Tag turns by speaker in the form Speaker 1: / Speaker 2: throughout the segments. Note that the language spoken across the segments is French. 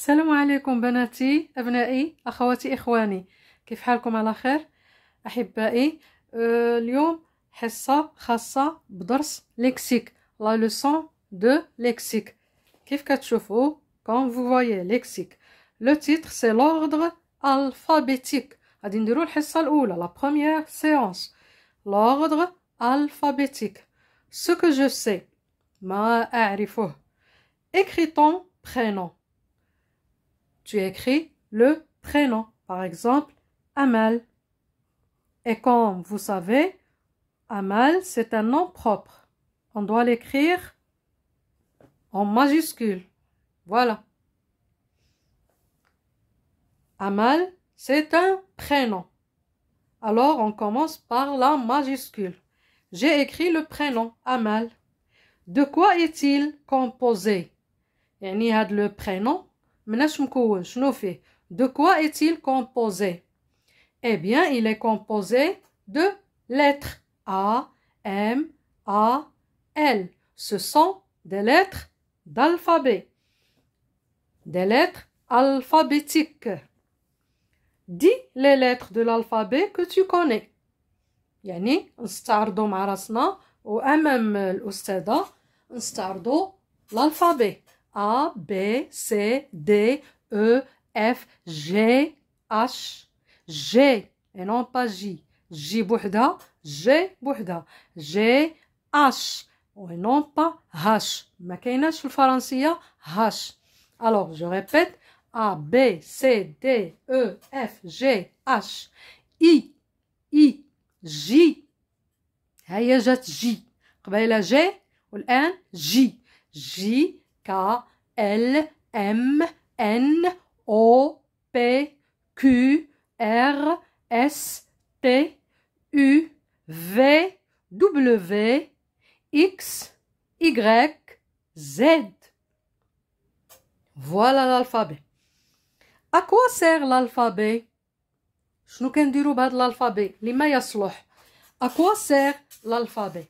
Speaker 1: السلام عليكم بناتي ابنائي اخواتي اخواني كيف حالكم على خير احبائي أه اليوم حصه خاصه بدرس ليكسيك لا لوسون دو ليكسيك كيف كتشوفوا كون فو فويي ليكسيك لو تيتغ سي لوردر الفابيتيك غادي نديرو الحصه الاولى لا بروميير سيونس لوردر الفابيتيك سو كو جو سي ما اعرفه اكريتون ton Tu écris le prénom, par exemple Amal. Et comme vous savez, Amal, c'est un nom propre. On doit l'écrire en majuscule. Voilà. Amal, c'est un prénom. Alors, on commence par la majuscule. J'ai écrit le prénom Amal. De quoi est-il composé? a le prénom de quoi est-il composé Eh bien, il est composé de lettres A, M, A, L. Ce sont des lettres d'alphabet, des lettres alphabétiques. Dis les lettres de l'alphabet que tu connais. يعني ou مع ou seda, un stardo l'alphabet. A, B, C, D, E, F, G, H, G, et non pas J. J بوحدها G بوحدها G, H, et non pas H. ما كايناش في الفرنسية H. Alors, je répète. A, B, C, D, E, F, G, H, I, I, J. هيا جات J. قبيلة J والآن J. J, K, L, M, N, O, P, Q, R, S, T, U, V, W, X, Y, Z. Voilà l'alphabet. À quoi sert l'alphabet pas bad l'alphabet à quoi sert l'alphabet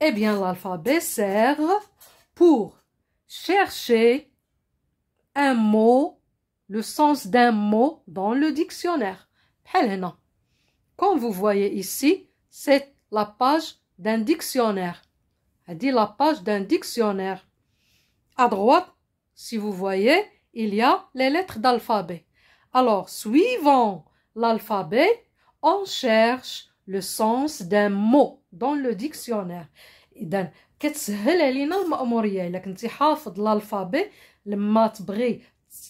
Speaker 1: Eh bien l'alphabet sert pour Cherchez un mot, le sens d'un mot dans le dictionnaire. Comme vous voyez ici, c'est la page d'un dictionnaire. Elle dit la page d'un dictionnaire. À droite, si vous voyez, il y a les lettres d'alphabet. Alors, suivant l'alphabet, on cherche le sens d'un mot dans le dictionnaire. اذا كتسهل علينا الماموريه الا كنتي حافظ الالفابي لما تبغي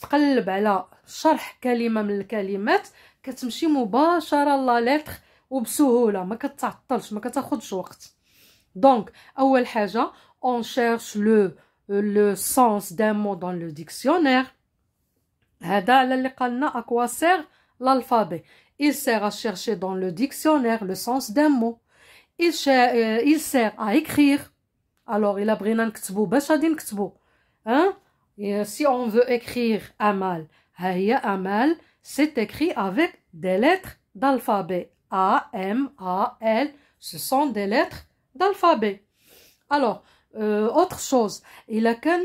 Speaker 1: تقلب على شرح كلمه من الكلمات كتمشي مباشره لا ليتر وبسهوله ما كتعطلش ما كتاخذش وقت دونك اول حاجه اون شيرش لو لو سونس d'un مو دون لو ديكسيونير هذا على اللي قالنا اكوا سير l'alphabet il sert à chercher dans le dictionnaire le sens d'un mot Euh, il, sert à écrire. Alors, il a brina un bash un Hein? Euh, si on veut écrire amal, a amal, c'est écrit avec des lettres d'alphabet. A, M, A, L, ce sont des lettres d'alphabet. Alors, euh, autre chose, il a qu'un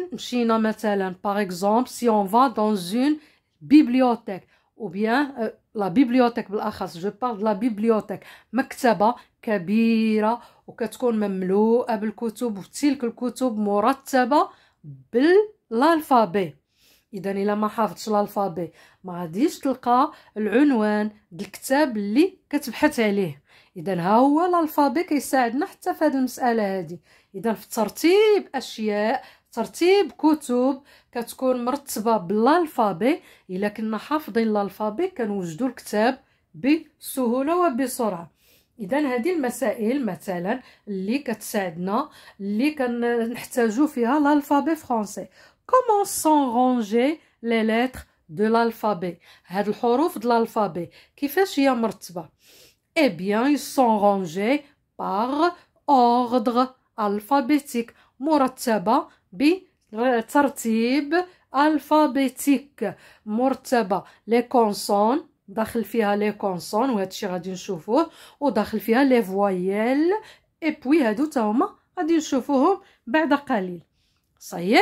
Speaker 1: par exemple, si on va dans une bibliothèque, ou bien euh, la bibliothèque بالاخص ah, je parle de la bibliothèque مكتبه كبيره وكتكون مملوءه بالكتب وتلك الكتب مرتبه بالالفابي اذا الا ما حافظتش الالفابي ما غاديش تلقى العنوان ديال الكتاب اللي كتبحث عليه اذا ها هو الالفابي كيساعدنا حتى في هذه المساله هذه اذا في ترتيب اشياء ترتيب كتب كتكون مرتبه بالالفابي الا كنا حافظين الالفابي كنوجدوا الكتاب بسهوله وبسرعه اذا هذه المسائل مثلا اللي كتساعدنا اللي كنحتاجو فيها الالفابي فرونسي كومون سون رونجي لي لتر دو لالفابي هاد الحروف د لالفابي كيفاش هي مرتبه اي بيان يسون رونجي بار اوردر الفابيتيك مرتبه بترتيب الفابيتيك مرتبه لي كونسون داخل فيها لي كونسون وهذا الشيء غادي نشوفوه وداخل فيها لي فوايل اي بوي هادو تا هما غادي نشوفوهم بعد قليل صايي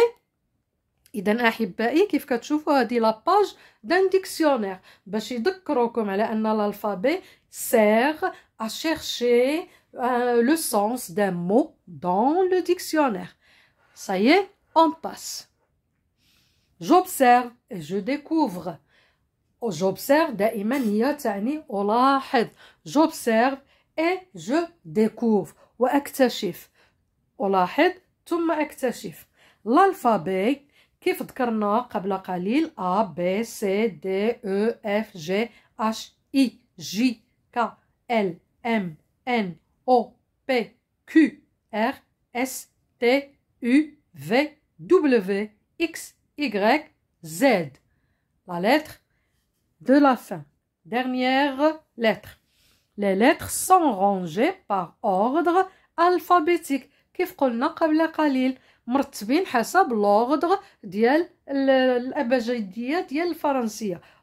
Speaker 1: اذا احبائي كيف كتشوفوا هذه لاباج دان ديكسيونير باش يذكروكم على ان الالفابي سير ا شيرشي لو سونس دان مو دون لو ديكسيونير Ça y est, on passe. J'observe et je découvre. J'observe, d'aimé, ni yotani, J'observe et je découvre. Wa aktachif. Ola hed, tu m'a aktachif. L'alphabet, kifd karna, kabla kalil, a, b, c, d, e, f, g, h, i, j, k, l, m, n, o, p, q, r, s, t, U, V, W, X, Y, Z. La lettre de la fin. Dernière lettre. Les lettres sont rangées par ordre alphabétique. كيف قلنا قبل قليل مرتبين حسب لوغدغ ديال الابجديه ديال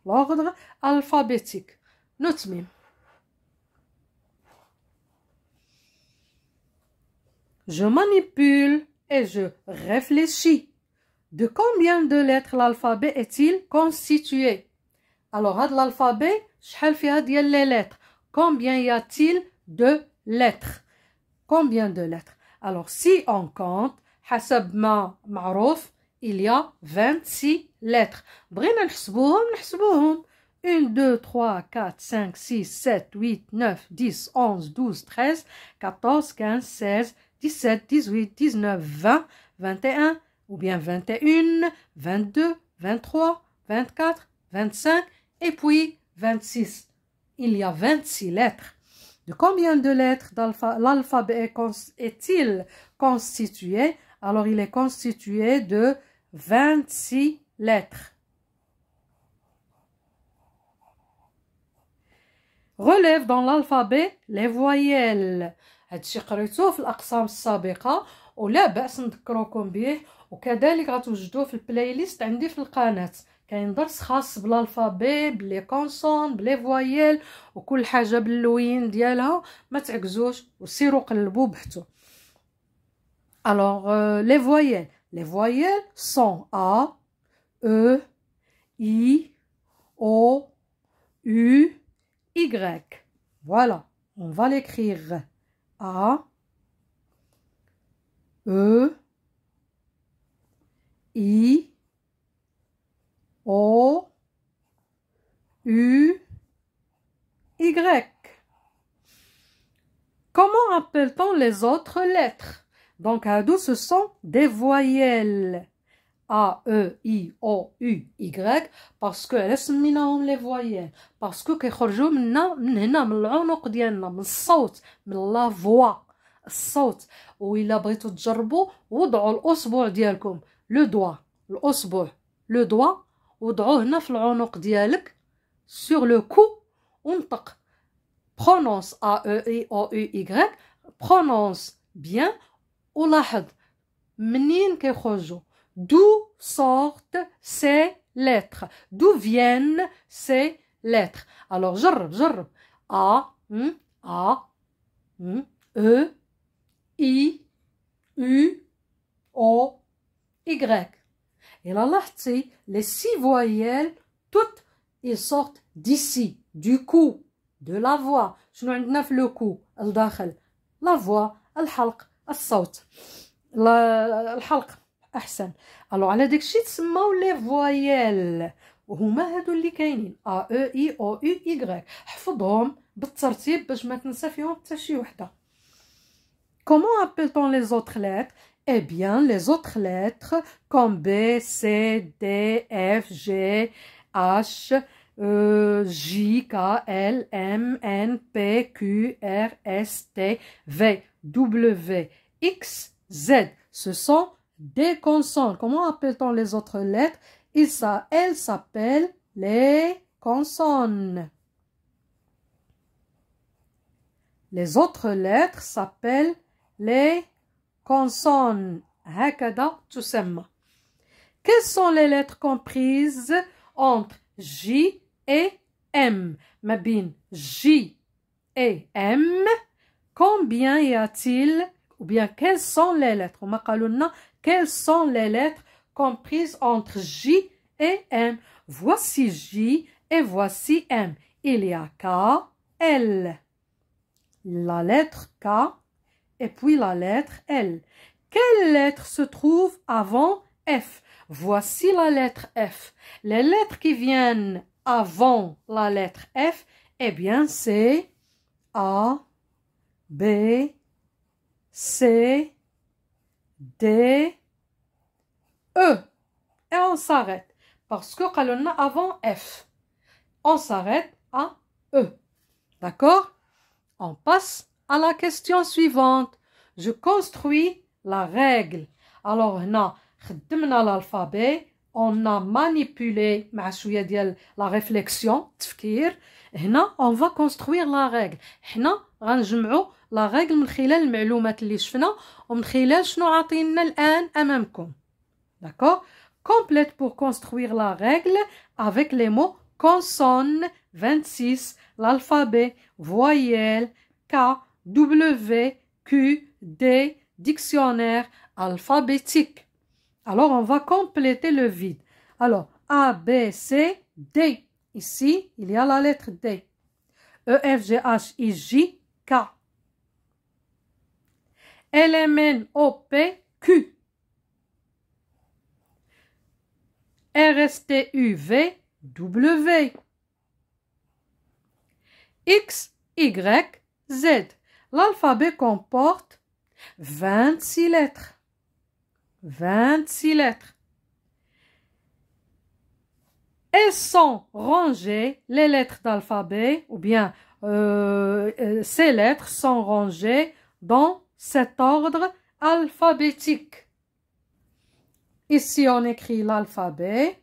Speaker 1: L'ordre alphabétique الفابيتيك نتمم Je manipule et je réfléchis. De combien de lettres l'alphabet est-il constitué Alors, l'alphabet, les lettres. Combien y a-t-il de lettres Combien de lettres Alors, si on compte, حسب ما معروف, il y a 26 lettres. بغينا نحسبوهم نحسبوهم 1, 2, 3, 4, 5, 6, 7, 8, 9, 10, 11, 12, 13, 14, 15, 16, 17, 18, 19, 20, 21 ou bien 21, 22, 23, 24, 25 et puis 26. Il y a 26 lettres. De combien de lettres l'alphabet est-il constitué Alors, il est constitué de 26 lettres. Relève dans l'alphabet les voyelles. هادشي قريتوه في الاقسام السابقه ولا باس نذكركم به وكذلك غتوجدوه في البلاي ليست عندي في القناه كاين درس خاص بالالفابي بلي كونسون بلي فوايل وكل حاجه باللوين ديالها ما تعكزوش وسيروا قلبوا بحثوا الوغ لي فوايل لي فوايل سون ا او اي او u y voilà on va l'écrire A, E, I, O, U, Y. Comment appelle-t-on les autres lettres Donc, à d'où ce sont des voyelles A-E-I-O-U-Y باسكو على سميناهم لي فوايال باسكو كيخرجو منا من هنا من العنق ديالنا من الصوت من لا فوا الصوت و الا بغيتو تجربو وضعوا الأصبع ديالكم لو دوا الأصبع لو دوا وضعوه هنا في العنق ديالك سور لو كو ونطق برونونس ا او اي او او اي برونونس بيان ولاحظ منين كيخرجوا d'où sortent ces lettres, d'où viennent ces lettres. Alors, jr, jr, a, a, e, i, u, o, y. Et là, là les six voyelles, toutes, ils sortent d'ici, du cou, de la voix. Je nous pas le coup la voix, le halk le saut, le alors, A E I O U Comment appelle-t-on les autres lettres? Eh bien, les autres lettres comme B, C, D, F, G, H, e, J, K, L, M, N, P, Q, R, S, T, V, W, X, Z. Ce sont des consonnes. Comment appelle-t-on les autres lettres Il, ça, Elles s'appellent les consonnes. Les autres lettres s'appellent les consonnes. Hakada Quelles sont les lettres comprises entre J et M Mabine, J et M. Combien y a-t-il ou bien quelles sont les lettres quelles sont les lettres comprises entre J et M. Voici J et voici M. Il y a K, L. La lettre K et puis la lettre L. Quelle lettre se trouve avant F Voici la lettre F. Les lettres qui viennent avant la lettre F, eh bien c'est A, B, C, D, E. Et on s'arrête. Parce que a avant F. On s'arrête à E. D'accord On passe à la question suivante. Je construis la règle. Alors, on a l'alphabet, on a manipulé la réflexion, هنا on va construire la règle. حنا غنجمعوا لا la règle. خلال المعلومات اللي شفنا D'accord? complète pour construire la règle avec les mots consonne 26 l'alphabet voyelle k w q d dictionnaire alphabétique alors on va compléter le vide alors a b c d Ici, il y a la lettre D. E, F, G, H, I, J, K. L, M, N, O, P, Q. R, S, T, U, V, W. X, Y, Z. L'alphabet comporte 26 lettres. 26 lettres et sont rangées les lettres d'alphabet, ou bien euh, euh, ces lettres sont rangées dans cet ordre alphabétique. Ici, on écrit l'alphabet.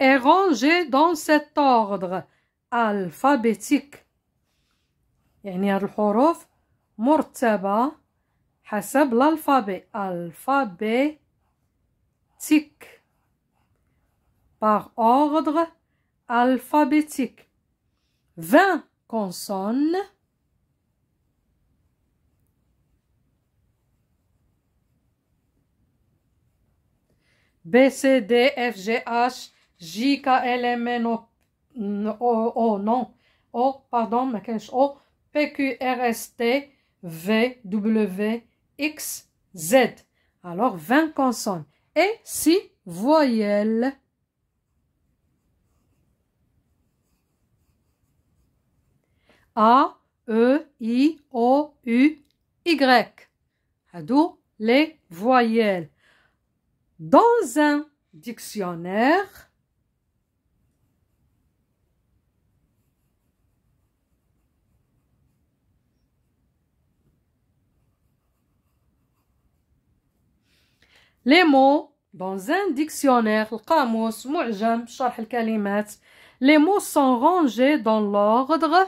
Speaker 1: Et rangé dans cet ordre alphabétique. يعني الحروف mortaba حسب l'alphabet tic par ordre alphabétique Vingt consonnes bcd B, C, D, F, G, H, J, K, L, M, N, O, O, non, O, pardon, mais O, P, Q, R, S, T, V, W, X, Z. Alors vingt consonnes et six voyelles. A, E, I, O, U, Y. Adou, les voyelles. Dans un dictionnaire, les mots dans un dictionnaire, le قاموس, معجم, شرح الكلمات. Les mots sont rangés dans l'ordre.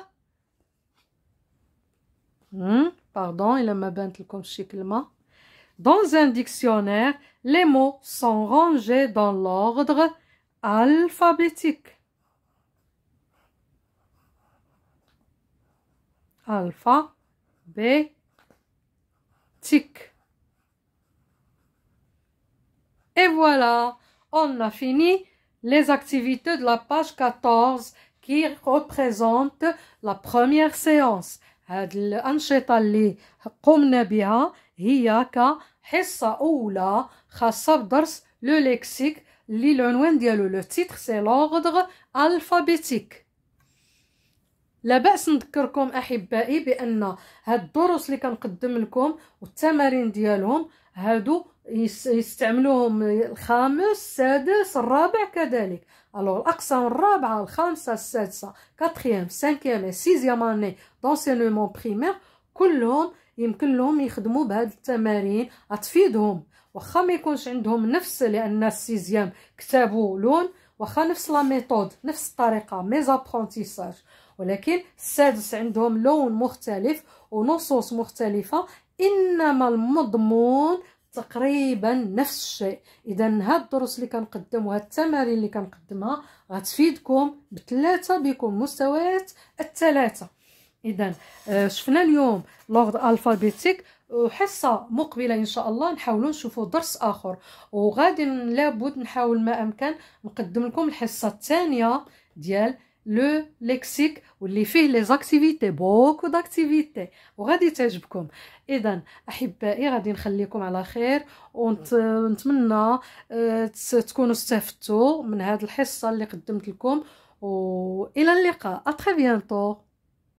Speaker 1: Hmm? pardon, il m'a le شكل Dans un dictionnaire, les mots sont rangés dans l'ordre alphabétique. Alpha, B, Et voilà, on a fini les activités de la page 14 qui représente la première séance. هاد الأنشطة اللي قمنا بها هي كحصة أولى خاصة بدرس لو ليكسيك اللي العنوان ديالو لو تيتر سي لوغدغ ألفابيتيك لا بأس نذكركم أحبائي بأن هاد الدروس اللي كنقدم لكم والتمارين ديالهم هادو يستعملوهم الخامس السادس الرابع كذلك الوغ الاقسام الرابعه الخامسه السادسه كاتريام سانكيام سيزيام اني دونسينمون بريمير كلهم يمكن لهم يخدموا بهاد التمارين تفيدهم واخا ما يكونش عندهم نفس لان السيزيام كتابو لون واخا نفس لا ميثود نفس الطريقه مي زابرونتيساج ولكن السادس عندهم لون مختلف ونصوص مختلفه انما المضمون تقريبا نفس الشيء اذا هاد الدروس اللي كنقدم وهاد التمارين اللي كنقدمها غتفيدكم بثلاثه بكم مستويات الثلاثه اذا آه، شفنا اليوم لورد الفابيتيك وحصه مقبله ان شاء الله نحاولوا نشوفوا درس اخر وغادي لابد نحاول ما امكن نقدم لكم الحصه الثانيه ديال لو ليكسيك واللي فيه لي زاكتيفيتي بوكو داكتيفيتي وغادي تعجبكم اذا احبائي غادي نخليكم على خير ونتمنى آه، تكونوا استفدتوا من هذه الحصه اللي قدمت لكم والى اللقاء تري بيانتو